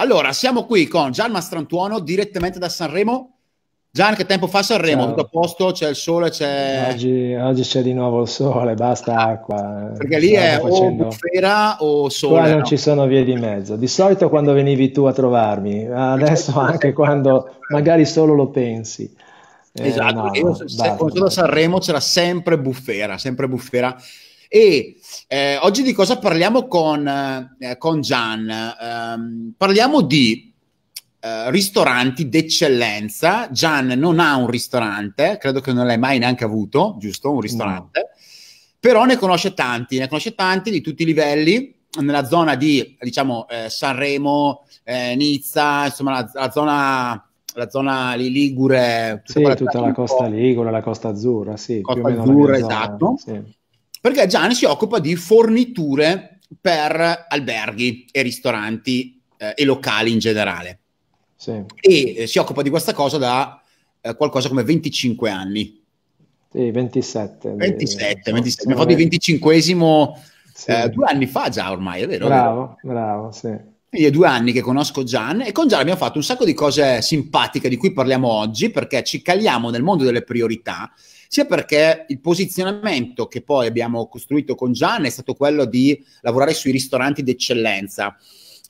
Allora, siamo qui con Gian Mastrantuono direttamente da Sanremo. Gian, che tempo fa Sanremo? Ciao. Tutto a posto? C'è il sole? C'è... Oggi, oggi, c'è di nuovo il sole, basta ah, acqua. Perché lì Stavo è facendo... o bufera o sole. Qua non no? ci sono vie di mezzo. Di solito quando venivi tu a trovarmi, adesso anche quando magari solo lo pensi. Eh, esatto, no, io no, se, basta, quando sono a Sanremo c'era sempre bufera, sempre bufera. E eh, oggi di cosa parliamo con, eh, con Gian? Um, parliamo di Uh, ristoranti d'eccellenza. Gian non ha un ristorante, credo che non l'hai mai neanche avuto, giusto? Un ristorante. No. Però ne conosce tanti, ne conosce tanti di tutti i livelli, nella zona di, diciamo, eh, Sanremo, eh, Nizza, insomma, la, la, zona, la zona Ligure. Tutta sì, tutta la costa Ligure, la costa azzurra, sì. Costa azzurra, esatto. Zona, sì. Perché Gian si occupa di forniture per alberghi e ristoranti eh, e locali in generale. Sì. E eh, si occupa di questa cosa da eh, qualcosa come 25 anni. Sì, 27. 27, 27. Mi ho fatto il 25esimo sì. Eh, due anni fa già ormai, è vero? Bravo, vero? bravo, sì. Quindi è due anni che conosco Gian e con Gian abbiamo fatto un sacco di cose simpatiche di cui parliamo oggi perché ci caliamo nel mondo delle priorità, sia perché il posizionamento che poi abbiamo costruito con Gian è stato quello di lavorare sui ristoranti d'eccellenza.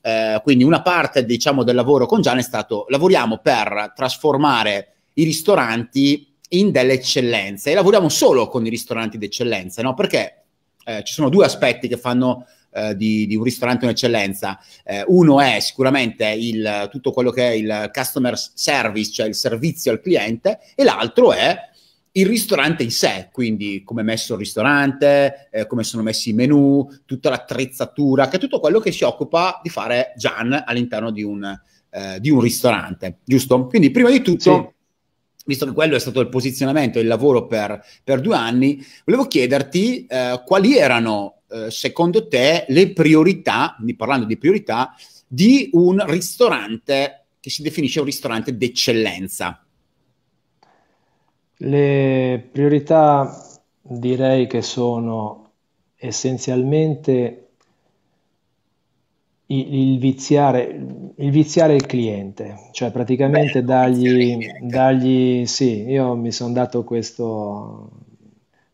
Eh, quindi una parte diciamo, del lavoro con Gian è stato lavoriamo per trasformare i ristoranti in delle eccellenze e lavoriamo solo con i ristoranti d'eccellenza, no? Perché eh, ci sono due aspetti che fanno eh, di, di, un ristorante un'eccellenza. Eh, uno è sicuramente il, tutto quello che è il customer service, cioè il servizio al cliente, e l'altro è il ristorante in sé, quindi come è messo il ristorante, eh, come sono messi i menu, tutta l'attrezzatura, che è tutto quello che si occupa di fare Gian all'interno di un, eh, di un ristorante, giusto? Quindi prima di tutto, sì. visto che quello è stato il posizionamento, il lavoro per, per due anni, volevo chiederti eh, quali erano eh, secondo te, le priorità, parlando di priorità, di un ristorante che si definisce un ristorante d'eccellenza? Le priorità direi che sono essenzialmente il, il, viziare, il, viziare, il cliente, cioè praticamente Beh, dargli, dargli, sì, io mi sono dato questo,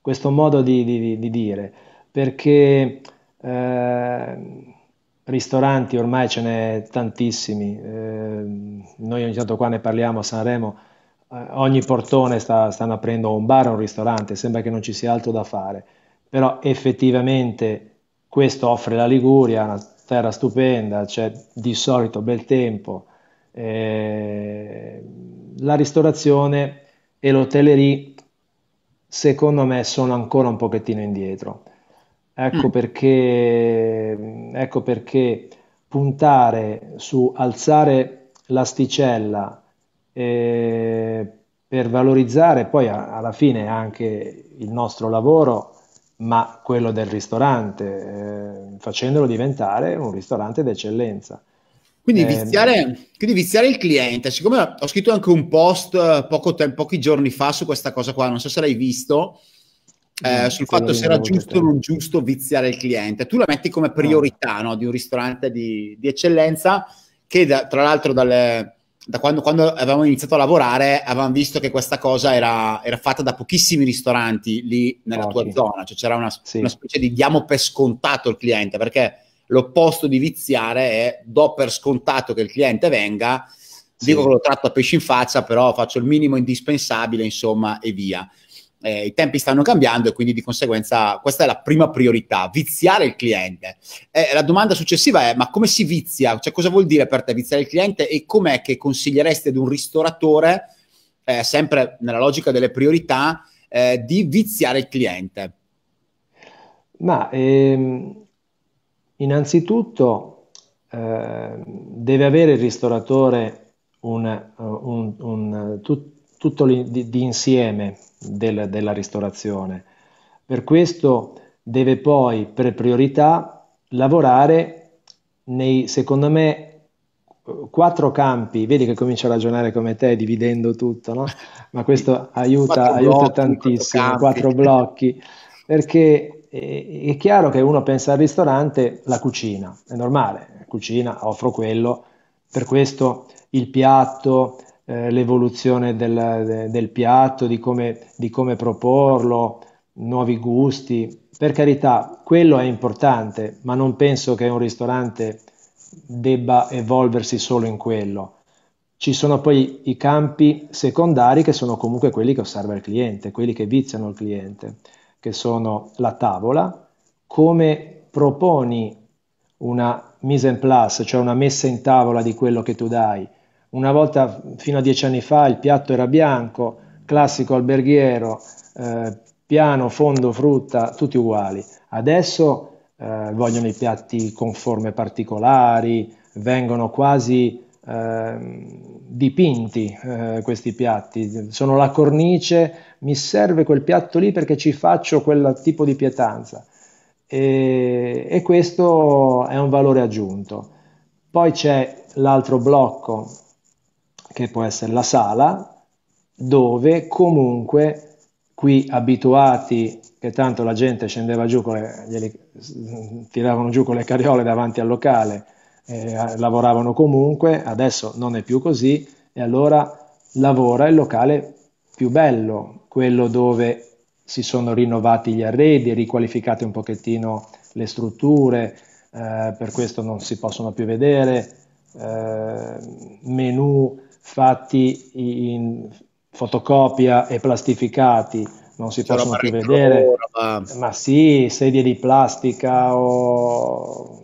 questo modo di, di, di, dire, perché eh, ristoranti ormai ce n'è tantissimi, eh, noi ogni tanto qua ne parliamo a Sanremo, eh, ogni portone sta, stanno aprendo un bar o un ristorante, sembra che non ci sia altro da fare, però effettivamente questo offre la Liguria, una terra stupenda, c'è cioè di solito bel tempo, ehm, la ristorazione e l'hotellerie secondo me sono ancora un pochettino indietro. Ecco, mm. perché, ecco perché puntare su alzare l'asticella eh, per valorizzare poi a, alla fine anche il nostro lavoro, ma quello del ristorante, eh, facendolo diventare un ristorante d'eccellenza. Quindi eh, viziare, quindi viziare, il cliente, siccome ho scritto anche un post eh, poco, pochi giorni fa su questa cosa qua, non so se l'hai visto, eh, sul fatto se era giusto o non giusto viziare il cliente. Tu la metti come priorità no. No, di un ristorante di, di eccellenza che da, tra l'altro dalle, da quando, quando, avevamo iniziato a lavorare avevamo visto che questa cosa era, era fatta da pochissimi ristoranti lì nella okay. tua zona, cioè c'era una, sì. una, specie di diamo per scontato il cliente, perché l'opposto di viziare è do per scontato che il cliente venga, sì. dico che lo tratto a pesce in faccia, però faccio il minimo indispensabile, insomma, e via eh, i tempi stanno cambiando e quindi di conseguenza questa è la prima priorità, viziare il cliente. Eh, la domanda successiva è ma come si vizia? Cioè cosa vuol dire per te viziare il cliente e com'è che consiglieresti ad un ristoratore, eh, sempre nella logica delle priorità, eh, di viziare il cliente? Ma ehm, innanzitutto ehm, deve avere il ristoratore un, eh, un, un, eh, tutto l'insieme del, della ristorazione. Per questo deve poi per priorità lavorare nei, secondo me, quattro campi, vedi che comincio a ragionare come te dividendo tutto, no? ma questo aiuta, aiuta blocchi, tantissimo, quattro, quattro blocchi, perché eh, è chiaro che uno pensa al ristorante, la cucina, è normale, cucina, offro quello, per questo il piatto, eh, l'evoluzione del, del piatto, di come, di come, proporlo, nuovi gusti. Per carità, quello è importante, ma non penso che un ristorante debba evolversi solo in quello. Ci sono poi i campi secondari che sono comunque quelli che osserva il cliente, quelli che viziano il cliente, che sono la tavola, come proponi una mise en place, cioè una messa in tavola di quello che tu dai, una volta, fino a dieci anni fa, il piatto era bianco, classico alberghiero, eh, piano, fondo, frutta, tutti uguali. Adesso eh, vogliono i piatti con forme particolari, vengono quasi eh, dipinti eh, questi piatti, sono la cornice, mi serve quel piatto lì perché ci faccio quel tipo di pietanza e, e questo è un valore aggiunto. Poi c'è l'altro blocco che può essere la sala, dove comunque qui abituati che tanto la gente scendeva giù, con le, glieli, tiravano giù con le cariole davanti al locale, eh, lavoravano comunque, adesso non è più così e allora lavora il locale più bello, quello dove si sono rinnovati gli arredi, riqualificate un pochettino le strutture, eh, per questo non si possono più vedere, eh, menu fatti in fotocopia e plastificati non si C'era possono più vedere, ma... ma... sì, sedie di plastica o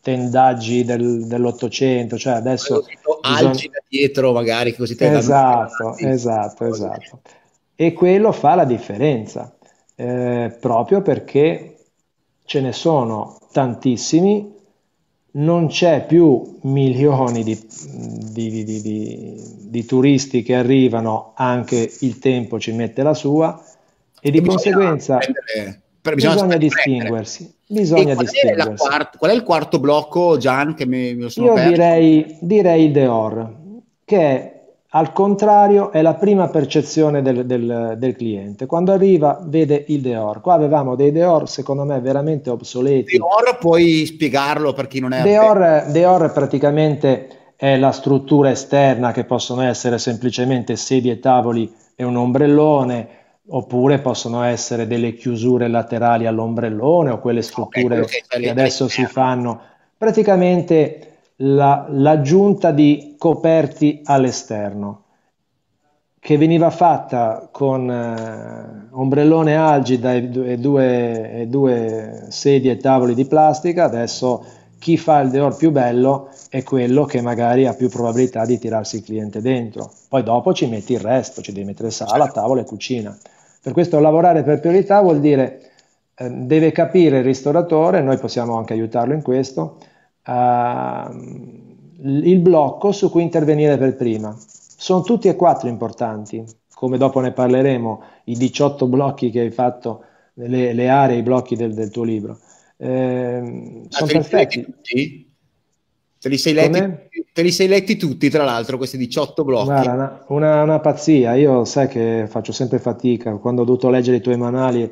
tendaggi del, dell'Ottocento, cioè adesso... Bisogna... Algi da dietro magari così te Esatto, davanti, esatto, esatto. E quello fa la differenza, eh, proprio perché ce ne sono tantissimi non c'è più milioni di, di, di, di, turisti che arrivano, anche il tempo ci mette la sua e di e conseguenza bisogna, prendere, bisogna distinguersi. Bisogna qual, distinguersi. È quarto, qual, È il quarto blocco, Gian, che mi, mi sono Io perso? direi, direi il Deor, che è al contrario è la prima percezione del, del, del cliente. Quando arriva vede il Deor. Qua avevamo dei Deor secondo me veramente obsoleti. Deor puoi spiegarlo per chi non è... Deor, Deor praticamente è la struttura esterna che possono essere semplicemente sedie e tavoli e un ombrellone oppure possono essere delle chiusure laterali all'ombrellone o quelle strutture okay, che adesso si fanno. Praticamente la, l'aggiunta di coperti all'esterno che veniva fatta con eh, ombrellone algida e, due, e, due, sedie e tavoli di plastica, adesso chi fa il deor più bello è quello che magari ha più probabilità di tirarsi il cliente dentro. Poi dopo ci metti il resto, ci devi mettere sala, certo. tavola e cucina. Per questo lavorare per priorità vuol dire eh, deve capire il ristoratore, noi possiamo anche aiutarlo in questo, Ehm, il blocco su cui intervenire per prima. Sono tutti e quattro importanti, come dopo ne parleremo, i 18 blocchi che hai fatto, le, le aree, i blocchi del, del tuo libro. Eh, sono perfetti. Tutti? Te li, sei letti, te li sei letti tutti, tra l'altro, questi 18 blocchi? Guarda, una, una, una, pazzia. Io sai che faccio sempre fatica. Quando ho dovuto leggere i tuoi manuali,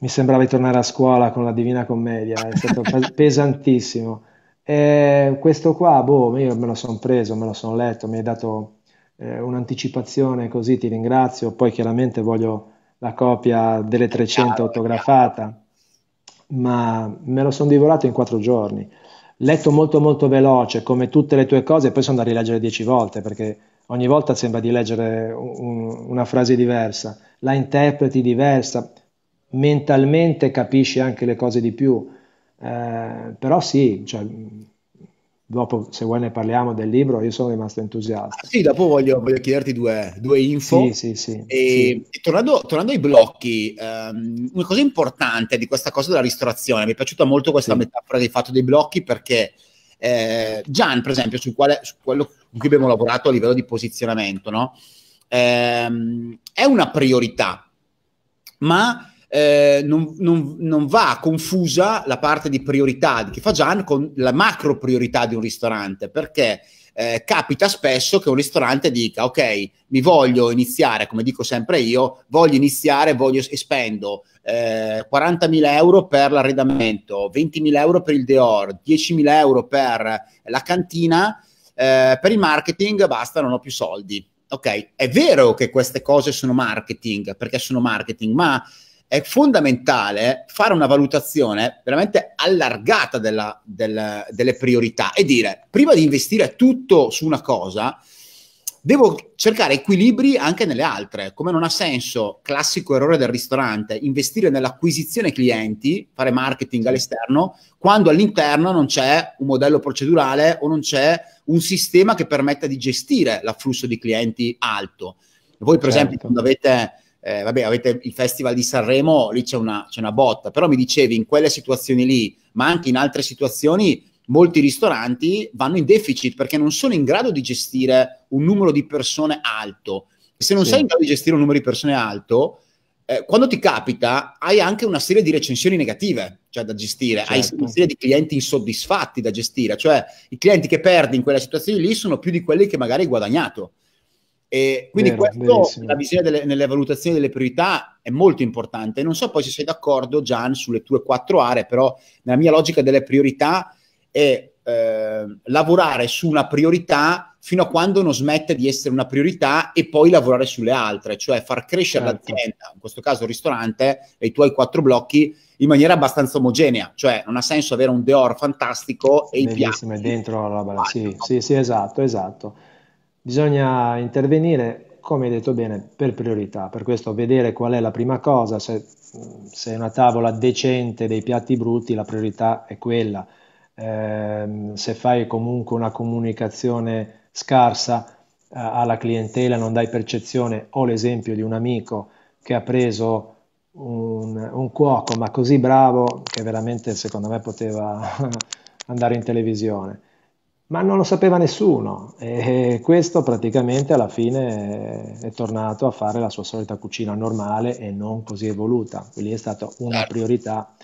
mi sembrava di tornare a scuola con la Divina Commedia. È stato pesantissimo. E eh, questo qua, boh, io me lo sono preso, me lo sono letto, mi hai dato eh, un'anticipazione così, ti ringrazio, poi chiaramente voglio la copia delle 300 autografata, ma me lo sono divorato in quattro giorni. Letto molto molto veloce, come tutte le tue cose, e poi sono da rileggere dieci volte, perché ogni volta sembra di leggere un, una frase diversa, la interpreti diversa, mentalmente capisci anche le cose di più eh, però sì, cioè, dopo se vuoi ne parliamo del libro, io sono rimasto entusiasta. Ah, sì, dopo voglio, voglio chiederti due, due info. Sì, sì, sì, e, e tornando, tornando, ai blocchi, ehm, una cosa importante di questa cosa della ristorazione, mi è piaciuta molto questa metafora del fatto dei blocchi perché eh, Gian, per esempio, su, quale, su quello con cui abbiamo lavorato a livello di posizionamento, no? eh, è una priorità, ma eh, non, non, non, va confusa la parte di priorità di Gian con la macro priorità di un ristorante, perché eh, capita spesso che un ristorante dica ok, mi voglio iniziare, come dico sempre io, voglio iniziare voglio, e spendo eh, 40.000 euro per l'arredamento, 20.000 euro per il Deor, 10.000 euro per la cantina, eh, per il marketing basta, non ho più soldi. Ok, è vero che queste cose sono marketing, perché sono marketing, ma è fondamentale fare una valutazione veramente allargata della, del, delle priorità e dire, prima di investire tutto su una cosa, devo cercare equilibri anche nelle altre, come non ha senso, classico errore del ristorante, investire nell'acquisizione clienti, fare marketing all'esterno, quando all'interno non c'è un modello procedurale o non c'è un sistema che permetta di gestire l'afflusso di clienti alto. Voi per certo. esempio quando avete eh, vabbè, avete il Festival di Sanremo, lì c'è una, c'è una botta, però mi dicevi in quelle situazioni lì, ma anche in altre situazioni, molti ristoranti vanno in deficit perché non sono in grado di gestire un numero di persone alto. se non sì. sei in grado di gestire un numero di persone alto, eh, quando ti capita hai anche una serie di recensioni negative cioè, da gestire, certo. hai una serie di clienti insoddisfatti da gestire, cioè i clienti che perdi in quelle situazioni lì sono più di quelli che magari hai guadagnato. E quindi vero, questo, la visione delle, nelle valutazioni delle priorità è molto importante. Non so poi se sei d'accordo, Gian, sulle tue quattro aree, però nella mia logica delle priorità è eh, lavorare su una priorità fino a quando non smette di essere una priorità e poi lavorare sulle altre, cioè far crescere certo. l'azienda, in questo caso il ristorante e i tuoi quattro blocchi in maniera abbastanza omogenea, cioè non ha senso avere un Deor fantastico e i piatti. Bellissimo, è dentro la roba, ah, sì, sì, sì, esatto, esatto. Bisogna intervenire, come hai detto bene, per priorità, per questo vedere qual è la prima cosa, se, se è una tavola decente dei piatti brutti la priorità è quella, eh, se fai comunque una comunicazione scarsa eh, alla clientela, non dai percezione, ho l'esempio di un amico che ha preso un, un, cuoco, ma così bravo che veramente secondo me poteva andare in televisione ma non lo sapeva nessuno e questo praticamente alla fine è tornato a fare la sua solita cucina normale e non così evoluta, quindi è stata una certo. priorità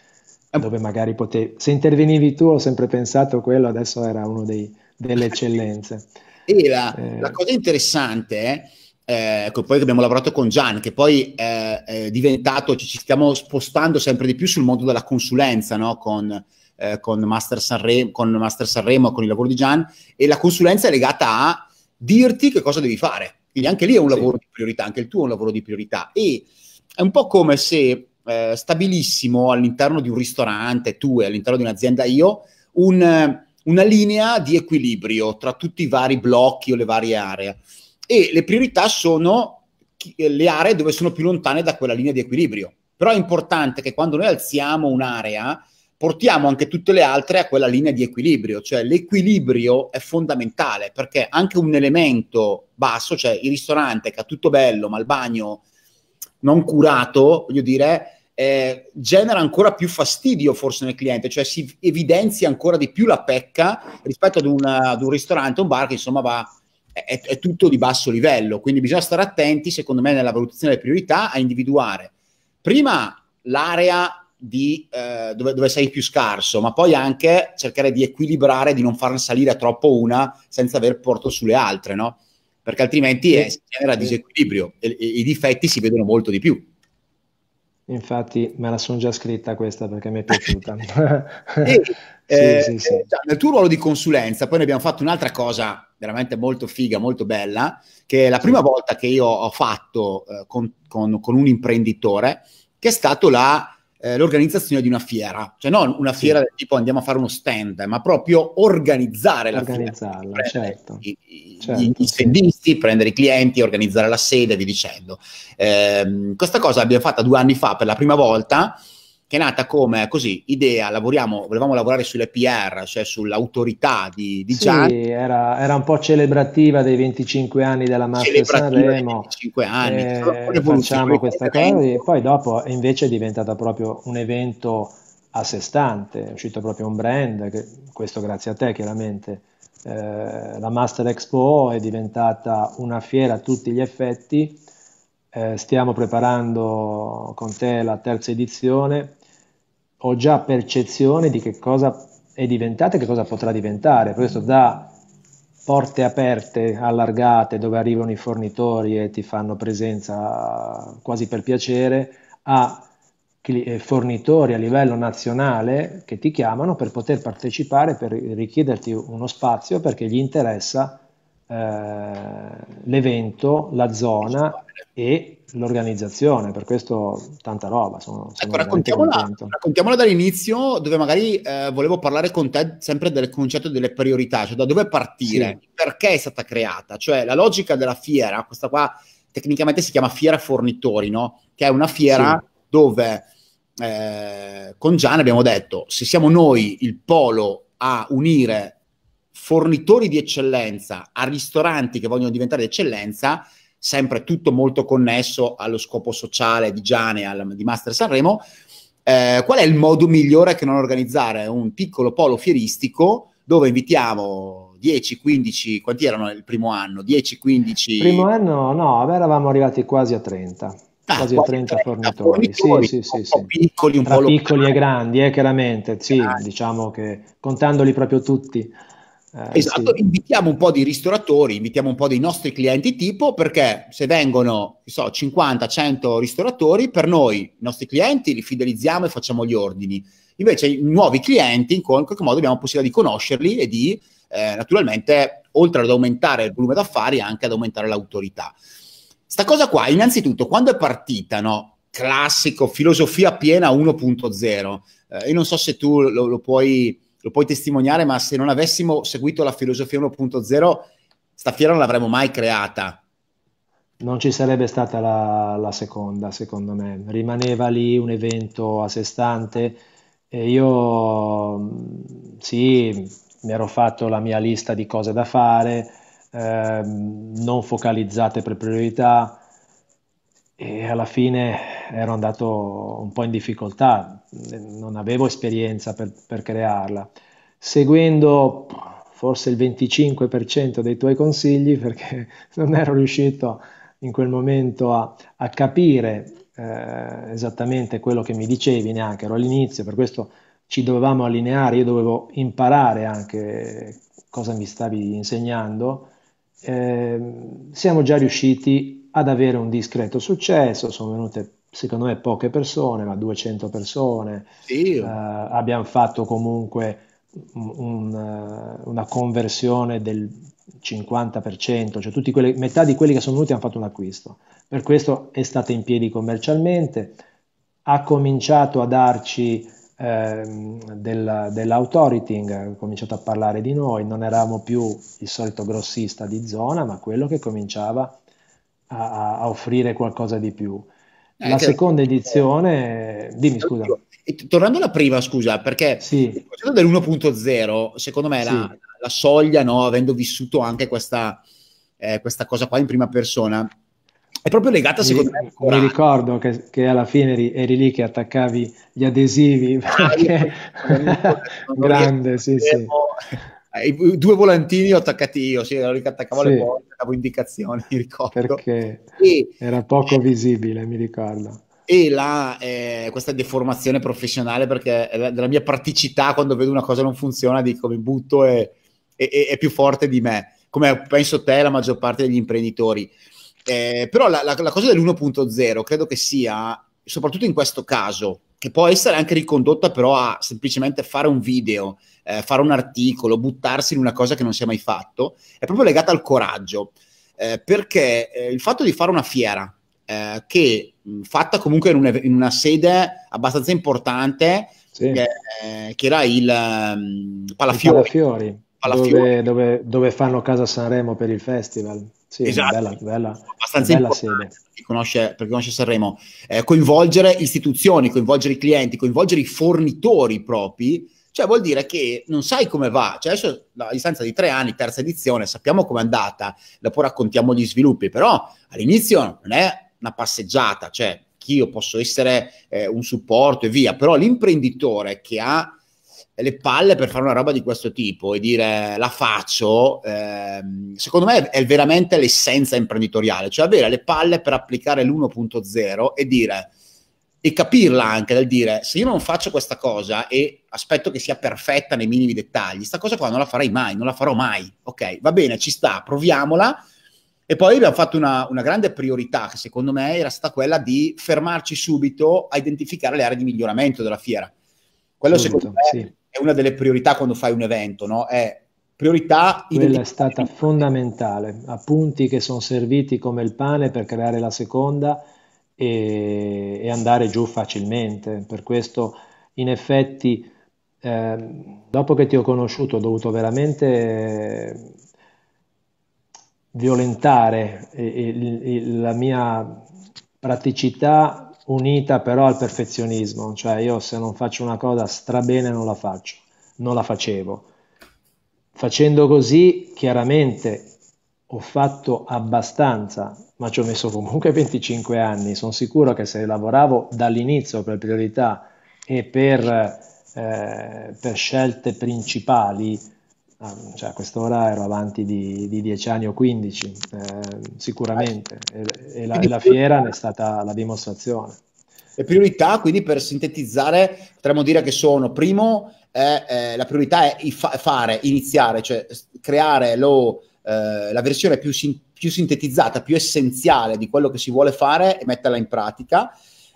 eh. dove magari potevi, se intervenivi tu ho sempre pensato quello, adesso era uno dei, delle eccellenze. E la, eh. la cosa interessante è, eh, ecco, poi abbiamo lavorato con Gian, che poi eh, è diventato, ci, stiamo spostando sempre di più sul mondo della consulenza, no? con eh, con, Master Sanremo, con Master Sanremo, con il lavoro di Gian, e la consulenza è legata a dirti che cosa devi fare. Quindi anche lì è un lavoro sì. di priorità, anche il tuo è un lavoro di priorità. E è un po' come se eh, stabilissimo all'interno di un ristorante, tu e all'interno di un'azienda io, un, una linea di equilibrio tra tutti i vari blocchi o le varie aree. E le priorità sono le aree dove sono più lontane da quella linea di equilibrio. Però è importante che quando noi alziamo un'area, portiamo anche tutte le altre a quella linea di equilibrio, cioè l'equilibrio è fondamentale perché anche un elemento basso, cioè il ristorante che ha tutto bello ma il bagno non curato, voglio dire, eh, genera ancora più fastidio forse nel cliente, cioè si evidenzia ancora di più la pecca rispetto ad, una, ad un ristorante, un bar che insomma va è, è, tutto di basso livello, quindi bisogna stare attenti, secondo me, nella valutazione delle priorità a individuare prima l'area di, eh, dove, dove, sei più scarso, ma poi anche cercare di equilibrare, di non far salire troppo una senza aver porto sulle altre, no? Perché altrimenti eh, si genera disequilibrio e, e, i difetti si vedono molto di più. Infatti me la sono già scritta questa perché mi è piaciuta. e, eh, sì, sì, sì. Eh, nel tuo ruolo di consulenza, poi ne abbiamo fatto un'altra cosa veramente molto figa, molto bella, che è la prima volta che io ho fatto eh, con, con, con un imprenditore, che è stato la eh, l'organizzazione di una fiera, cioè non una fiera sì. del tipo andiamo a fare uno stand, ma proprio organizzare la fiera, prendere certo. i, certo, gli, gli stendisti, sì. prendere i clienti, organizzare la sede, e via dicendo. Eh, questa cosa l'abbiamo fatta due anni fa per la prima volta che è nata come così idea, lavoriamo, volevamo lavorare sulle PR, cioè sull'autorità di, di sì, Gianni. Era, era, un po' celebrativa dei 25 anni della Mafia Sanremo. 25 anni, eh, facciamo questa cosa e poi dopo invece è diventata proprio un evento a sé stante, è uscito proprio un brand, che, questo grazie a te chiaramente. Eh, la Master Expo è diventata una fiera a tutti gli effetti, eh, stiamo preparando con te la terza edizione ho già percezione di che cosa è diventata e che cosa potrà diventare. Questo da porte aperte, allargate, dove arrivano i fornitori e ti fanno presenza quasi per piacere, a eh, fornitori a livello nazionale che ti chiamano per poter partecipare, per richiederti uno spazio perché gli interessa eh, l'evento, la zona e l'organizzazione, per questo tanta roba. Sono, sono ecco, raccontiamola, raccontiamola, dall'inizio, dove magari eh, volevo parlare con te sempre del concetto delle priorità, cioè da dove partire, sì. perché è stata creata, cioè la logica della fiera, questa qua tecnicamente si chiama Fiera Fornitori, no? che è una fiera sì. dove eh, con Gian abbiamo detto se siamo noi il polo a unire fornitori di eccellenza a ristoranti che vogliono diventare di eccellenza, sempre tutto molto connesso allo scopo sociale di Giane, al, di Master Sanremo, eh, qual è il modo migliore che non organizzare un piccolo polo fieristico dove invitiamo 10, 15, quanti erano il primo anno? 10, 15? Il primo anno no, eravamo arrivati quasi a 30. Ah, quasi 30, fornitori, fornitori sì, sì, sì, piccoli, un po' piccoli e grandi, eh, chiaramente, sì, ah, diciamo che contandoli proprio tutti. Eh, esatto, sì. invitiamo un po' di ristoratori, invitiamo un po' dei nostri clienti tipo, perché se vengono, so, 50-100 ristoratori, per noi, i nostri clienti, li fidelizziamo e facciamo gli ordini. Invece i nuovi clienti, in qualche modo, abbiamo possibilità di conoscerli e di, eh, naturalmente, oltre ad aumentare il volume d'affari, anche ad aumentare l'autorità. Sta cosa qua, innanzitutto, quando è partita, no? Classico, filosofia piena 1.0. Eh, io non so se tu lo, lo puoi lo puoi testimoniare, ma se non avessimo seguito la filosofia 1.0, sta fiera non l'avremmo mai creata. Non ci sarebbe stata la, la, seconda, secondo me. Rimaneva lì un evento a sé stante e io mm, sì, mi ero fatto la mia lista di cose da fare, eh, non focalizzate per priorità e alla fine ero andato un po' in difficoltà non avevo esperienza per, per crearla, seguendo forse il 25% dei tuoi consigli perché non ero riuscito in quel momento a, a capire eh, esattamente quello che mi dicevi neanche, ero all'inizio, per questo ci dovevamo allineare, io dovevo imparare anche cosa mi stavi insegnando. Eh, siamo già riusciti ad avere un discreto successo, sono venute secondo me poche persone, ma 200 persone. Sì. Uh, abbiamo fatto comunque un, eh, una conversione del 50%, cioè tutti quelli, metà di quelli che sono venuti hanno fatto un acquisto. Per questo è stata in piedi commercialmente, ha cominciato a darci ehm, dell'autoriting, ha cominciato a parlare di noi, non eravamo più il solito grossista di zona, ma quello che cominciava a, a offrire qualcosa di più. Eh, la eh, seconda che... edizione, dimmi scusa. Tornando alla prima, scusa, perché sì. il concetto dell'1.0, secondo me, sì. la, la, soglia, no, avendo vissuto anche questa, eh, questa cosa qua in prima persona, è proprio legata secondo mi, me mi ricordo che, che, alla fine eri, eri, lì che attaccavi gli adesivi ah, perché... grande sì sì eh, I due volantini li ho attaccati io, sì, attaccavo sì. le porte, davo indicazioni, ricordo. Perché e, era poco eh, visibile, mi ricordo. E la, eh, questa deformazione professionale, perché della mia praticità, quando vedo una cosa non funziona, dico mi butto e, e è più forte di me, come penso te e la maggior parte degli imprenditori. Eh, però la, la, la cosa dell'1.0 credo che sia, soprattutto in questo caso, che può essere anche ricondotta però a semplicemente fare un video eh, fare un articolo, buttarsi in una cosa che non si è mai fatto, è proprio legata al coraggio, eh, perché eh, il fatto di fare una fiera eh, che mh, fatta comunque in una, in una, sede abbastanza importante, sì. che, eh, che, era il um, Palafiori. Palafiori. Dove, dove, dove, fanno casa Sanremo per il festival. Sì, esatto. bella, bella, abbastanza bella sede. Per conosce, per conosce Sanremo. Eh, coinvolgere istituzioni, coinvolgere i clienti, coinvolgere i fornitori propri cioè vuol dire che non sai come va, cioè adesso a distanza di tre anni, terza edizione, sappiamo com'è andata, dopo raccontiamo gli sviluppi, però all'inizio non è una passeggiata, cioè chi io posso essere eh, un supporto e via, però l'imprenditore che ha le palle per fare una roba di questo tipo e dire la faccio, ehm, secondo me è veramente l'essenza imprenditoriale, cioè avere le palle per applicare l'1.0 e dire e capirla anche dal dire se io non faccio questa cosa e aspetto che sia perfetta nei minimi dettagli, questa cosa qua non la farei mai, non la farò mai. Ok, va bene, ci sta, proviamola. E poi abbiamo fatto una, una, grande priorità che secondo me era stata quella di fermarci subito a identificare le aree di miglioramento della fiera. Quello Tutto, secondo me sì. è una delle priorità quando fai un evento, no? È priorità... Quella è stata fondamentale, appunti che sono serviti come il pane per creare la seconda e, e andare giù facilmente. Per questo, in effetti, eh, dopo che ti ho conosciuto, ho dovuto veramente violentare il, il, la mia praticità unita però al perfezionismo, cioè io se non faccio una cosa strabene non la faccio, non la facevo. Facendo così chiaramente ho fatto abbastanza, ma ci ho messo comunque 25 anni, sono sicuro che se lavoravo dall'inizio per priorità e per, eh, per scelte principali, ehm, cioè a quest'ora ero avanti di, di 10 anni o 15, eh, sicuramente, e, e, la, la fiera ne è stata la dimostrazione. Le priorità, quindi per sintetizzare, potremmo dire che sono, primo, eh, eh, la priorità è fa- fare, iniziare, cioè creare lo, eh, la versione più, sin- più, sintetizzata, più essenziale di quello che si vuole fare e metterla in pratica.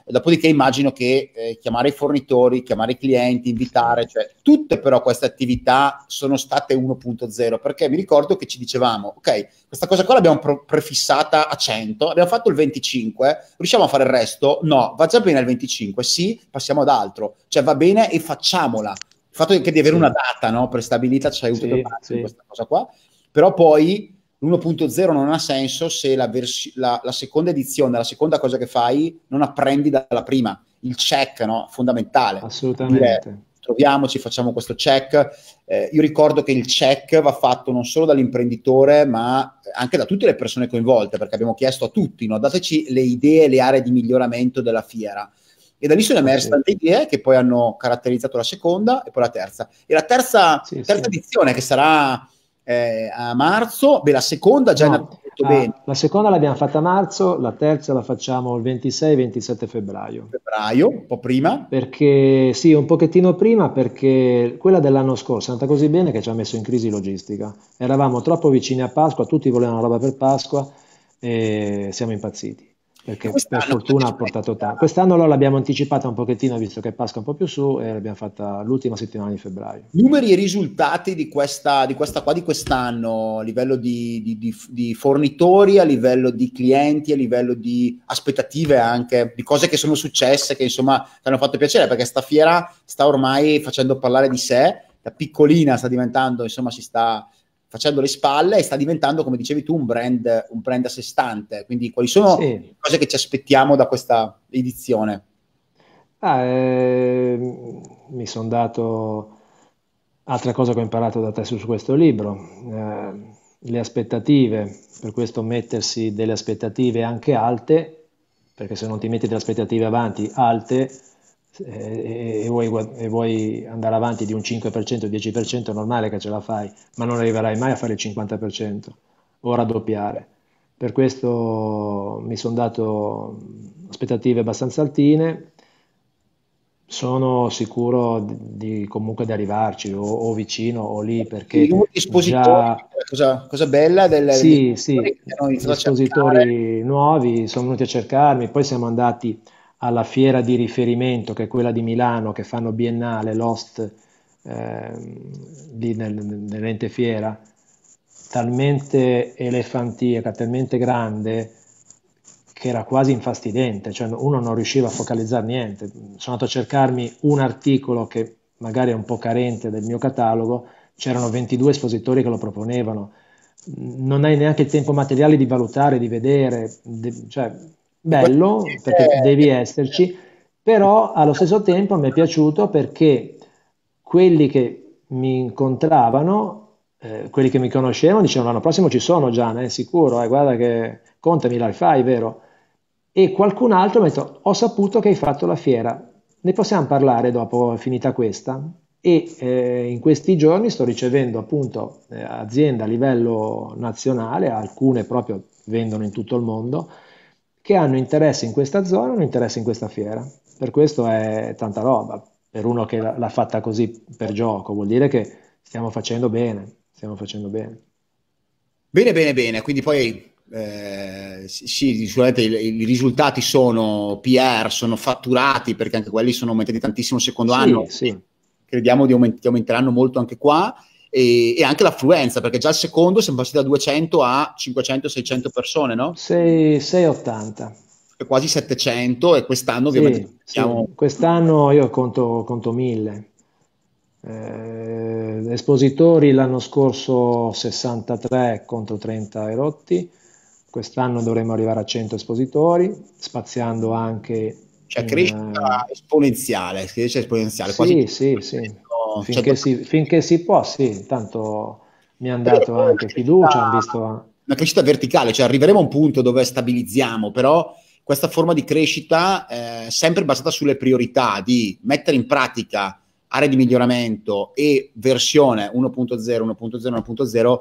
Dopodiché immagino che eh, chiamare i fornitori, chiamare i clienti, invitare, cioè tutte però queste attività sono state 1.0 perché mi ricordo che ci dicevamo, ok, questa cosa qua l'abbiamo pro- prefissata a 100, abbiamo fatto il 25, riusciamo a fare il resto? No, va già bene il 25, sì, passiamo ad altro, cioè va bene e facciamola. Il fatto anche di avere una data no, prestabilita ci ha aiutato sì, sì. questa cosa qua però poi l'1.0 non ha senso se la, vers- la, la, seconda edizione, la seconda cosa che fai, non apprendi dalla prima. Il check, no? Fondamentale. Assolutamente. Dire, troviamoci, facciamo questo check. Eh, io ricordo che il check va fatto non solo dall'imprenditore, ma anche da tutte le persone coinvolte, perché abbiamo chiesto a tutti, no? dateci le idee, le aree di miglioramento della fiera. E da lì sono ah, emerse tante idee che poi hanno caratterizzato la seconda e poi la terza. E la terza, sì, terza sì. edizione, che sarà eh, a marzo, beh, la seconda già no, in molto ah, bene. La seconda l'abbiamo fatta a marzo, la terza la facciamo il 26-27 febbraio. Febbraio, un po' prima. Perché sì, un pochettino prima, perché quella dell'anno scorso è andata così bene che ci ha messo in crisi logistica. Eravamo troppo vicini a Pasqua, tutti volevano roba per Pasqua e siamo impazziti perché per fortuna ha portato tanto. Quest'anno allora l'abbiamo anticipata un pochettino, visto che Pasqua è un po' più su, e l'abbiamo fatta l'ultima settimana di febbraio. Numeri e risultati di questa, di questa qua di quest'anno, a livello di, di, di, fornitori, a livello di clienti, a livello di aspettative anche, di cose che sono successe, che insomma ti hanno fatto piacere, perché sta fiera sta ormai facendo parlare di sé, da piccolina sta diventando, insomma si sta facendo le spalle e sta diventando, come dicevi tu, un brand, un brand a sé stante. Quindi quali sono sì. le cose che ci aspettiamo da questa edizione? Ah, eh, mi sono dato altra cosa che ho imparato da te su, questo libro, eh, le aspettative, per questo mettersi delle aspettative anche alte, perché se non ti metti delle aspettative avanti alte, eh, eh, e, vuoi, e, vuoi, andare avanti di un 5%, 10% normale che ce la fai, ma non arriverai mai a fare il 50% o raddoppiare. Per questo mi sono dato aspettative abbastanza altine, sono sicuro di, di comunque di arrivarci o, o, vicino o lì perché... Un dispositore, già... cosa, cosa, bella del... Sì, sì, dispositori nuovi sono venuti a cercarmi, poi siamo andati alla fiera di riferimento che è quella di Milano che fanno biennale l'host eh, nel, nell'ente fiera talmente elefantiaca, talmente grande che era quasi infastidente, cioè uno non riusciva a focalizzare niente. Sono andato a cercarmi un articolo che magari è un po' carente del mio catalogo, c'erano 22 espositori che lo proponevano. Non hai neanche il tempo materiale di valutare, di vedere, di, cioè bello perché devi esserci, però allo stesso tempo mi è piaciuto perché quelli che mi incontravano, eh, quelli che mi conoscevano, dicevano l'anno prossimo ci sono già, Gian, è sicuro, eh, guarda che contami la fai, vero? E qualcun altro mi ha detto ho saputo che hai fatto la fiera, ne possiamo parlare dopo finita questa? E eh, in questi giorni sto ricevendo appunto eh, aziende a livello nazionale, alcune proprio vendono in tutto il mondo, che hanno interesse in questa zona, hanno interesse in questa fiera. Per questo è tanta roba, per uno che l'ha fatta così per gioco, vuol dire che stiamo facendo bene, stiamo facendo bene. Bene, bene, bene, quindi poi eh, sì, scusate, i, i, risultati sono PR, sono fatturati perché anche quelli sono aumentati tantissimo il secondo sì, anno. Sì. Crediamo di aument- che aumenteranno molto anche qua e, e, anche l'affluenza, perché già il secondo siamo passati da 200 a 500-600 persone, no? 6, 680. Quasi 700 e quest'anno ovviamente... Sì, siamo... sì. Quest'anno io conto, conto 1000. Eh, espositori l'anno scorso 63 contro 30 erotti, quest'anno dovremmo arrivare a 100 espositori, spaziando anche... Cioè crescita uh... esponenziale, si dice esponenziale, sì, quasi sì, sì. Cioè, finché, cioè, si, finché si può, sì, intanto mi hanno dato anche fiducia, hanno visto... Una crescita verticale, cioè arriveremo a un punto dove stabilizziamo, però questa forma di crescita eh, sempre basata sulle priorità di mettere in pratica aree di miglioramento e versione 1.0, 1.0, 1.0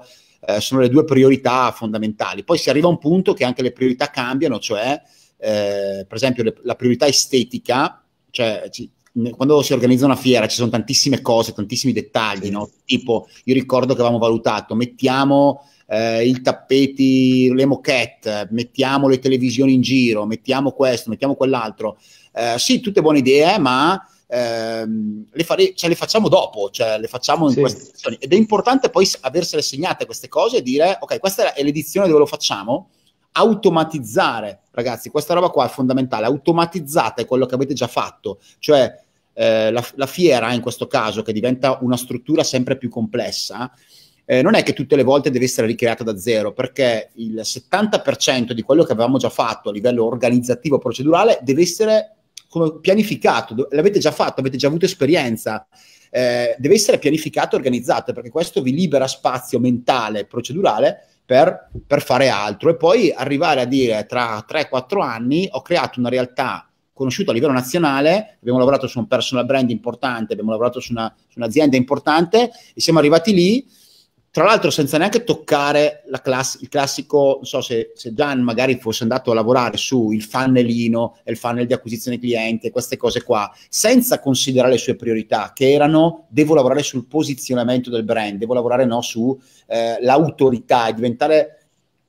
eh, sono le due priorità fondamentali. Poi si arriva a un punto che anche le priorità cambiano, cioè eh, per esempio le, la priorità estetica, cioè ci, quando si organizza una fiera ci sono tantissime cose, tantissimi dettagli, no? tipo io ricordo che avevamo valutato, mettiamo eh, i tappeti, le moquette, mettiamo le televisioni in giro, mettiamo questo, mettiamo quell'altro. Eh, sì, tutte buone idee, ma ehm, le, fare, cioè, le, facciamo dopo, cioè, le facciamo in sì. queste edizioni. Ed è importante poi aversele segnate queste cose e dire, ok, questa è l'edizione dove lo facciamo automatizzare, ragazzi, questa roba qua è fondamentale, automatizzate quello che avete già fatto, cioè eh, la, la, fiera in questo caso, che diventa una struttura sempre più complessa, eh, non è che tutte le volte deve essere ricreata da zero, perché il 70% di quello che avevamo già fatto a livello organizzativo procedurale deve essere pianificato, l'avete già fatto, avete già avuto esperienza, eh, deve essere pianificato e organizzato, perché questo vi libera spazio mentale, procedurale, per, per fare altro e poi arrivare a dire tra 3-4 anni ho creato una realtà conosciuta a livello nazionale, abbiamo lavorato su un personal brand importante, abbiamo lavorato su, una, su un'azienda importante e siamo arrivati lì tra l'altro senza neanche toccare class- il classico, non so se, se Gian magari fosse andato a lavorare su il funnelino, il funnel di acquisizione cliente, queste cose qua, senza considerare le sue priorità, che erano devo lavorare sul posizionamento del brand, devo lavorare no, sull'autorità eh, e diventare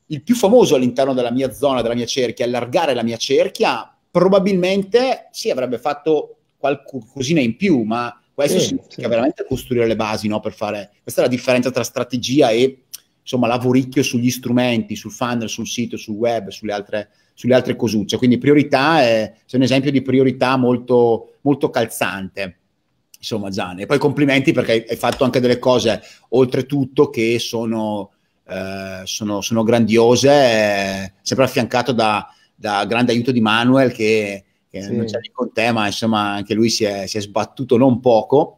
il più famoso all'interno della mia zona, della mia cerchia, allargare la mia cerchia, probabilmente sì, avrebbe fatto qualcosina in più, ma questo sì, significa sì. veramente costruire le basi no? per fare... Questa è la differenza tra strategia e insomma, lavoricchio sugli strumenti, sul funnel, sul sito, sul web, sulle altre, sulle altre cosucce. Quindi priorità è, c'è un esempio di priorità molto, molto calzante. Insomma, Gianni, e poi complimenti perché hai fatto anche delle cose oltretutto che sono, eh, sono, sono grandiose, eh, sempre affiancato da, da grande aiuto di Manuel che che sì. non c'è lì con te, ma insomma anche lui si è, si è sbattuto non poco.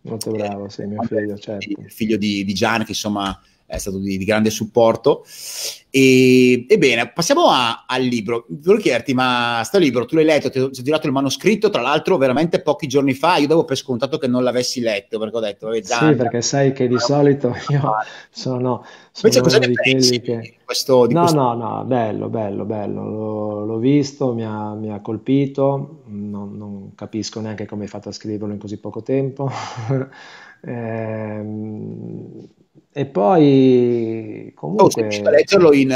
Molto bravo, sì, mio figlio, certo. Il figlio di, di Gian, che insomma è stato di, di grande supporto. E, bene, passiamo a, al libro. Volevo chiederti, ma sto libro tu l'hai letto, ti ho, ti ho girato il manoscritto, tra l'altro veramente pochi giorni fa, io davo per scontato che non l'avessi letto, perché ho detto, vabbè, eh, Zan, Sì, perché sai che di solito io sono... sono Invece cosa ne pensi che... di questo, di no, questo... no, no, bello, bello, bello, l'ho, l'ho visto, mi ha, mi ha colpito, non, non capisco neanche come hai fatto a scriverlo in così poco tempo. ehm e poi oh, comunque... Oh, sei riuscito a leggerlo in,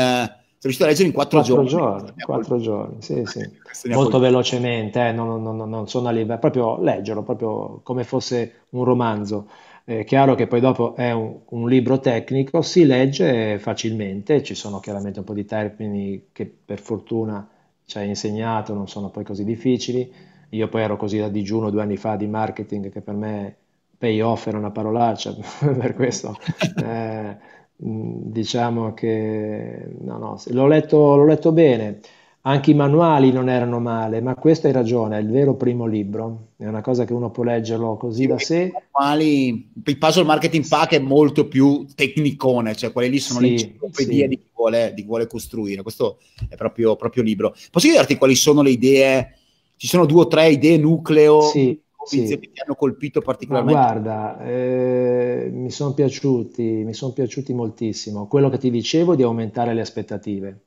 riuscito a leggere in quattro, quattro giorni. giorni quattro giorni, sì, sì. Molto velocemente, eh, non, non, non, sono a livello, proprio leggerlo, proprio come fosse un romanzo. È chiaro che poi dopo è un, un, libro tecnico, si legge facilmente, ci sono chiaramente un po' di termini che per fortuna ci hai insegnato, non sono poi così difficili. Io poi ero così a digiuno due anni fa di marketing che per me payoff era una parolaccia per questo. Eh, mm, diciamo che no, no, l'ho, letto, l'ho letto bene. Anche i manuali non erano male, ma questo hai ragione, è il vero primo libro, è una cosa che uno può leggerlo così sì, da sé. Manuali, il puzzle marketing pack è molto più tecnicone, cioè quelli lì sono sì, le enciclopedie sì. di, chi vuole, di chi vuole costruire, questo è proprio, proprio libro. Posso chiederti quali sono le idee, ci sono due o tre idee nucleo sì sì. che ti hanno colpito particolarmente? Ma guarda, eh, mi sono piaciuti, mi sono piaciuti moltissimo. Quello che ti dicevo di aumentare le aspettative.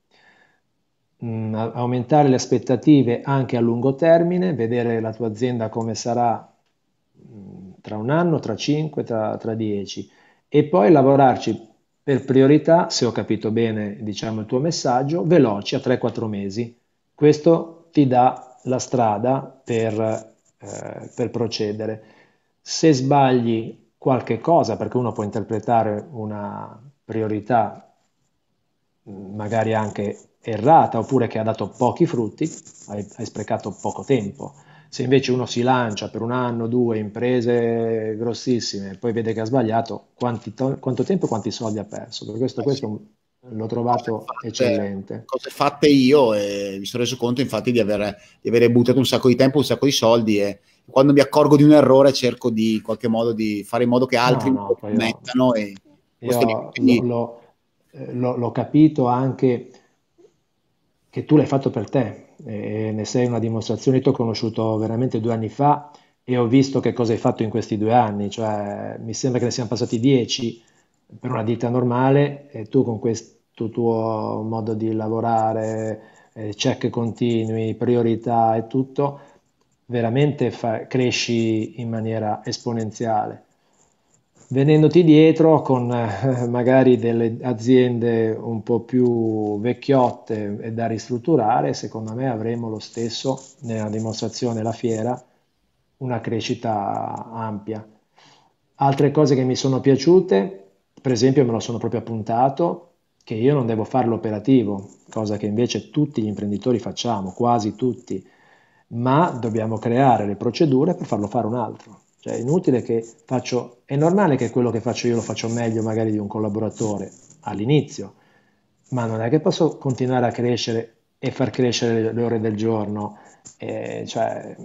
Mm, aumentare le aspettative anche a lungo termine, vedere la tua azienda come sarà mm, tra un anno, tra cinque, tra, tra dieci e poi lavorarci per priorità, se ho capito bene diciamo, il tuo messaggio, veloci a 3-4 mesi. Questo ti dà la strada per eh, per procedere. Se sbagli qualche cosa, perché uno può interpretare una priorità mm, magari anche errata oppure che ha dato pochi frutti, hai, hai sprecato poco tempo. Se invece uno si lancia per un anno, due, imprese grossissime, poi vede che ha sbagliato, quanti, quanto tempo e quanti soldi ha perso? Per questo, questo è un l'ho trovato fatte, eccellente. Cose fatte io e mi sono reso conto infatti di avere, di aver, buttato un sacco di tempo, un sacco di soldi e quando mi accorgo di un errore cerco di in qualche modo di fare in modo che altri no, no, lo mettano. E io li... l'ho, l'ho, l'ho capito anche che tu l'hai fatto per te e ne sei una dimostrazione. Io ti ho conosciuto veramente due anni fa e ho visto che cosa hai fatto in questi due anni, cioè mi sembra che ne siano passati dieci per una dieta normale e tu con questo tuo modo di lavorare, eh, check continui, priorità e tutto, veramente fa, cresci in maniera esponenziale. Venendoti dietro con eh, magari delle aziende un po' più vecchiotte e da ristrutturare, secondo me avremo lo stesso nella dimostrazione la fiera una crescita ampia. Altre cose che mi sono piaciute per esempio me lo sono proprio appuntato, che io non devo fare l'operativo, cosa che invece tutti gli imprenditori facciamo, quasi tutti, ma dobbiamo creare le procedure per farlo fare un altro. Cioè è inutile che faccio, è normale che quello che faccio io lo faccio meglio magari di un collaboratore all'inizio, ma non è che posso continuare a crescere e far crescere le ore del giorno, eh, cioè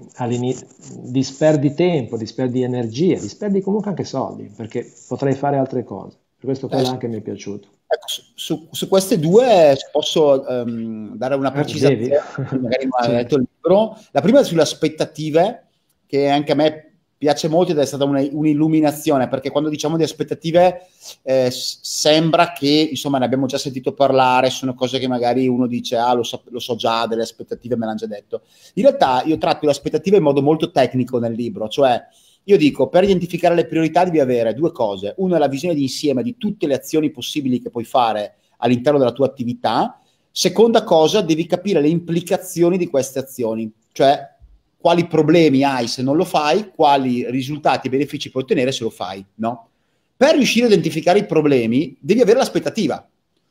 disperdi tempo, disperdi energia, disperdi comunque anche soldi, perché potrei fare altre cose. Questo quello eh, anche mi è piaciuto. Ecco, su, su, queste due eh, posso um, dare una eh, precisazione, ah, magari non hai letto il libro. La prima è sulle aspettative, che anche a me piace molto ed è stata una, un'illuminazione, perché quando diciamo di aspettative eh, sembra che, insomma, ne abbiamo già sentito parlare, sono cose che magari uno dice, ah, lo so, lo so già, delle aspettative me l'hanno già detto. In realtà io tratto le aspettative in modo molto tecnico nel libro, cioè io dico, per identificare le priorità devi avere due cose. Una è la visione di insieme di tutte le azioni possibili che puoi fare all'interno della tua attività. Seconda cosa, devi capire le implicazioni di queste azioni, cioè quali problemi hai se non lo fai, quali risultati e benefici puoi ottenere se lo fai, no? Per riuscire a identificare i problemi devi avere l'aspettativa.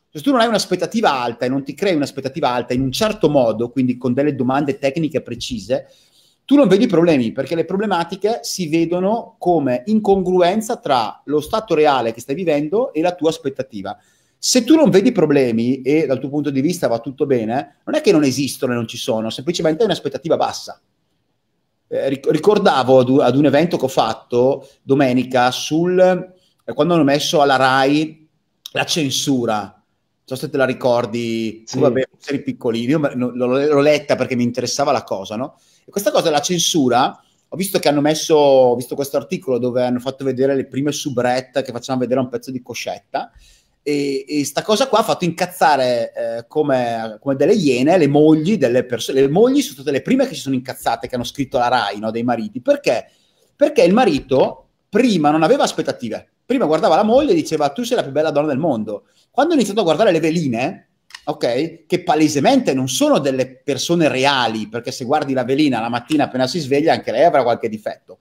Se tu non hai un'aspettativa alta e non ti crei un'aspettativa alta in un certo modo, quindi con delle domande tecniche precise, tu non vedi problemi perché le problematiche si vedono come incongruenza tra lo stato reale che stai vivendo e la tua aspettativa. Se tu non vedi problemi e dal tuo punto di vista va tutto bene, non è che non esistono e non ci sono, semplicemente è un'aspettativa bassa. Eh, ricordavo ad, ad, un evento che ho fatto domenica sul eh, quando hanno messo alla RAI la censura. Non so se te la ricordi, sì. vabbè, eri piccolino, io l'ho, l'ho letta perché mi interessava la cosa, no? E questa cosa, la censura, ho visto che hanno messo, ho visto questo articolo dove hanno fatto vedere le prime subrette che facevano vedere un pezzo di coscetta, e, e sta cosa qua ha fatto incazzare eh, come, come, delle iene le mogli delle persone. Le mogli sono state le prime che si sono incazzate, che hanno scritto la RAI no, dei mariti. Perché? Perché il marito prima non aveva aspettative. Prima guardava la moglie e diceva tu sei la più bella donna del mondo. Quando ho iniziato a guardare le veline, ok? Che palesemente non sono delle persone reali, perché se guardi la velina la mattina appena si sveglia, anche lei avrà qualche difetto.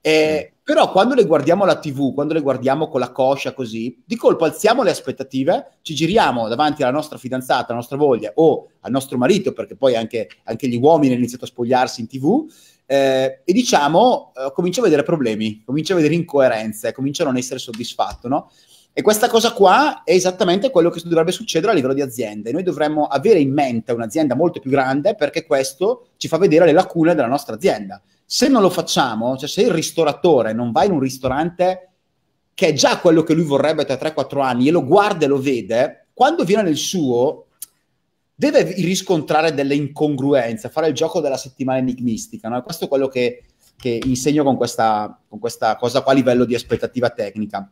Eh, Però quando le guardiamo la TV, quando le guardiamo con la coscia così, di colpo alziamo le aspettative, ci giriamo davanti alla nostra fidanzata, alla nostra moglie o al nostro marito, perché poi anche, anche gli uomini hanno iniziato a spogliarsi in TV, eh, e diciamo, eh, comincio a vedere problemi, comincia a vedere incoerenze, comincia a non essere soddisfatto, no? E questa cosa qua è esattamente quello che dovrebbe succedere a livello di aziende. Noi dovremmo avere in mente un'azienda molto più grande perché questo ci fa vedere le lacune della nostra azienda. Se non lo facciamo, cioè se il ristoratore non va in un ristorante che è già quello che lui vorrebbe tra 3-4 anni e lo guarda e lo vede, quando viene nel suo deve riscontrare delle incongruenze, fare il gioco della settimana enigmistica. No? Questo è quello che, che insegno con questa, con questa cosa qua a livello di aspettativa tecnica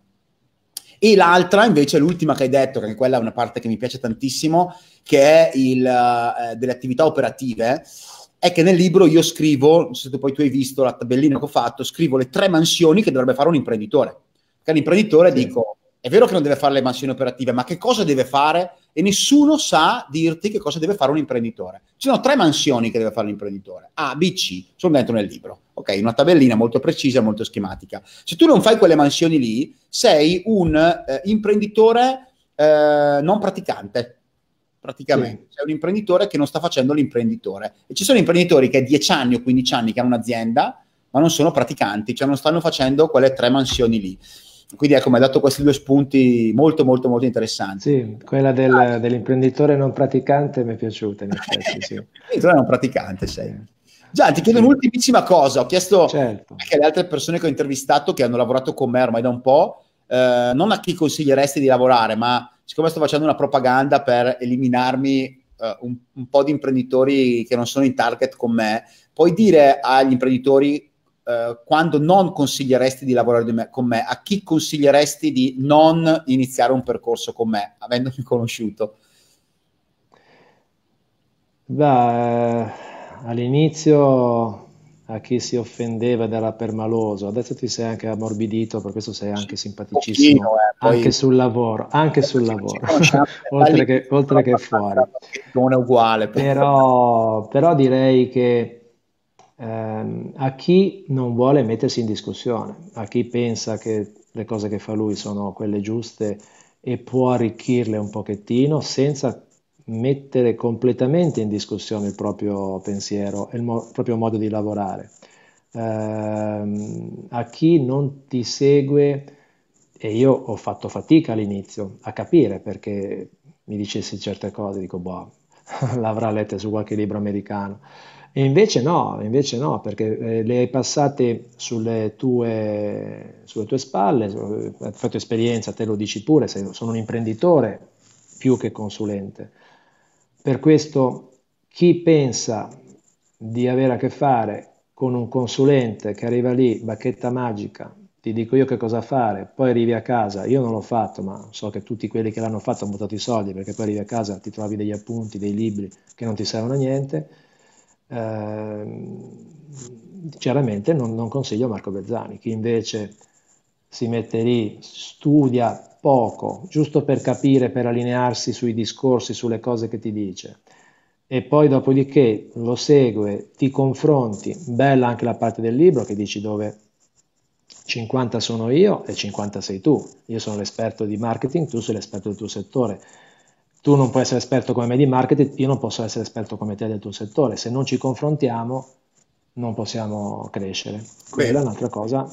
e l'altra, invece, l'ultima che hai detto, che quella è una parte che mi piace tantissimo, che è il, eh, delle attività operative, è che nel libro io scrivo, se tu poi tu hai visto la tabellina che ho fatto, scrivo le tre mansioni che dovrebbe fare un imprenditore. Perché l'imprenditore sì. dico, è vero che non deve fare le mansioni operative, ma che cosa deve fare e nessuno sa dirti che cosa deve fare un imprenditore. Ci sono tre mansioni che deve fare l'imprenditore, A, B, C, sono dentro nel libro, ok? Una tabellina molto precisa, molto schematica. Se tu non fai quelle mansioni lì, sei un eh, imprenditore eh, non praticante, praticamente. Sì. Sei un imprenditore che non sta facendo l'imprenditore. E ci sono imprenditori che a 10 anni o 15 anni che hanno un'azienda, ma non sono praticanti, cioè non stanno facendo quelle tre mansioni lì. Quindi ecco, mi ha dato questi due spunti molto molto molto interessanti. Sì, quella del, ah, dell'imprenditore non praticante mi è piaciuta in effetti, sì. L'imprenditore non praticante sei. Già, ti chiedo sì. un'ultimissima cosa, ho chiesto certo. anche alle altre persone che ho intervistato che hanno lavorato con me ormai da un po', eh, non a chi consiglieresti di lavorare, ma siccome sto facendo una propaganda per eliminarmi eh, un, un po' di imprenditori che non sono in target con me, puoi dire agli imprenditori eh, quando non consiglieresti di lavorare di me, con me? A chi consiglieresti di non iniziare un percorso con me, avendomi conosciuto? Beh, eh, all'inizio a chi si offendeva ed era permaloso, adesso ti sei anche ammorbidito, per questo sei anche simpaticissimo, pochino, eh, anche sul lavoro, anche eh, sul lavoro, oltre che, oltre che fuori. Non è uguale. Però, però direi che ehm, a chi non vuole mettersi in discussione, a chi pensa che le cose che fa lui sono quelle giuste e può arricchirle un pochettino senza mettere completamente in discussione il proprio pensiero e il, mo- il proprio modo di lavorare. Ehm, a chi non ti segue, e io ho fatto fatica all'inizio a capire perché mi dicessi certe cose, dico, boh, l'avrà letta su qualche libro americano. E invece no, invece no, perché eh, le hai passate sulle tue, sulle tue spalle, hai eh, fatto esperienza, te lo dici pure, sei, sono un imprenditore più che consulente. Per questo chi pensa di avere a che fare con un consulente che arriva lì, bacchetta magica, ti dico io che cosa fare, poi arrivi a casa, io non l'ho fatto, ma so che tutti quelli che l'hanno fatto hanno buttato i soldi, perché poi arrivi a casa, ti trovi degli appunti, dei libri che non ti servono a niente, Ehm, chiaramente non, non consiglio Marco Bezzani. Chi invece si mette lì, studia poco, giusto per capire, per allinearsi sui discorsi, sulle cose che ti dice. E poi dopodiché lo segue, ti confronti, bella anche la parte del libro che dici dove 50 sono io e 50 sei tu, io sono l'esperto di marketing, tu sei l'esperto del tuo settore, tu non puoi essere esperto come me di marketing, io non posso essere esperto come te del tuo settore. Se non ci confrontiamo, non possiamo crescere. Quella è un'altra cosa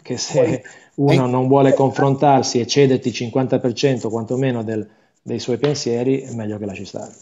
che se uno non vuole confrontarsi e cederti il 50% quantomeno del, dei suoi pensieri, è meglio che lasci stare.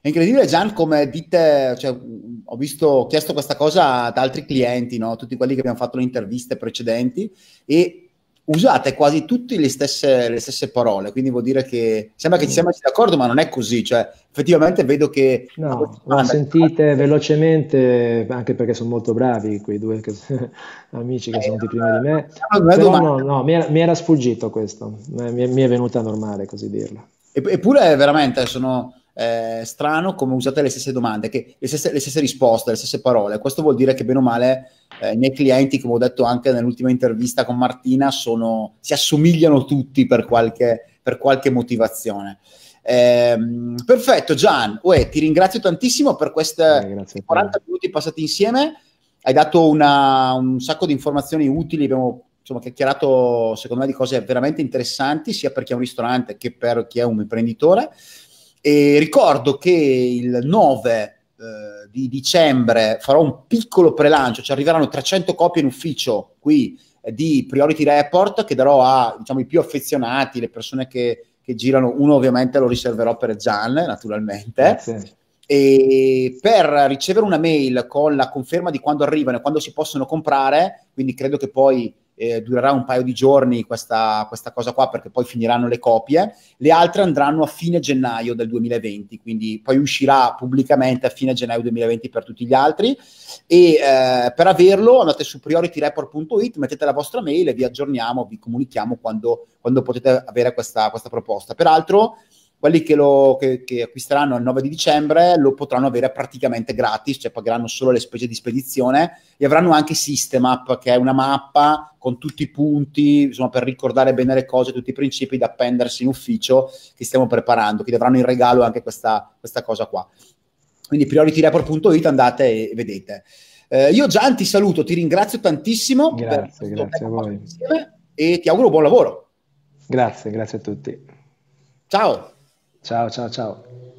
È incredibile, Gian, come dite, cioè, ho, visto, ho chiesto questa cosa ad altri clienti, no? tutti quelli che abbiamo fatto le interviste precedenti, e usate quasi tutte le stesse, le stesse, parole, quindi vuol dire che sembra che ci mm. siamo d'accordo, ma non è così, cioè effettivamente vedo che... No, la sentite è... velocemente, anche perché sono molto bravi quei due che... amici che eh, sono di prima di me, però no, no, mi era, mi era sfuggito questo, mi è, mi è venuta normale così dirlo. Eppure veramente sono eh, strano come usate le stesse domande, che, le, stesse, le, stesse, risposte, le stesse parole. Questo vuol dire che bene o male eh, i miei clienti, come ho detto anche nell'ultima intervista con Martina, sono, si assomigliano tutti per qualche, per qualche motivazione. Eh, perfetto, Gian, uè, ti ringrazio tantissimo per questi eh, 40 minuti passati insieme. Hai dato una, un sacco di informazioni utili, abbiamo insomma, chiacchierato secondo me di cose veramente interessanti, sia per chi è un ristorante che per chi è un imprenditore. E ricordo che il 9 eh, di dicembre farò un piccolo prelancio, ci arriveranno 300 copie in ufficio qui eh, di Priority Report che darò a diciamo, i più affezionati, le persone che, che girano. Uno ovviamente lo riserverò per Gian, naturalmente. Grazie eh, e per ricevere una mail con la conferma di quando arrivano e quando si possono comprare, quindi credo che poi eh, durerà un paio di giorni questa, questa, cosa qua perché poi finiranno le copie, le altre andranno a fine gennaio del 2020, quindi poi uscirà pubblicamente a fine gennaio 2020 per tutti gli altri e eh, per averlo andate su priority mettete la vostra mail e vi aggiorniamo, vi comunichiamo quando, quando potete avere questa, questa proposta. Peraltro quelli che, lo, che, che, acquisteranno il 9 di dicembre lo potranno avere praticamente gratis, cioè pagheranno solo le spese di spedizione e avranno anche System App, che è una mappa con tutti i punti, insomma, per ricordare bene le cose, tutti i principi da appendersi in ufficio che stiamo preparando, quindi avranno in regalo anche questa, questa cosa qua. Quindi priorityreport.it andate e, vedete. Eh, io Gian ti saluto, ti ringrazio tantissimo. Grazie, grazie a voi. e ti auguro buon lavoro. Grazie, grazie a tutti. Ciao. Ciao, ciao, ciao.